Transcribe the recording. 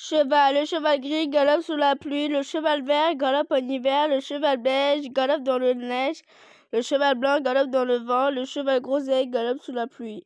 Cheval. Le cheval gris galope sous la pluie. Le cheval vert galope en hiver. Le cheval beige galope dans le neige. Le cheval blanc galope dans le vent. Le cheval groseille galope sous la pluie.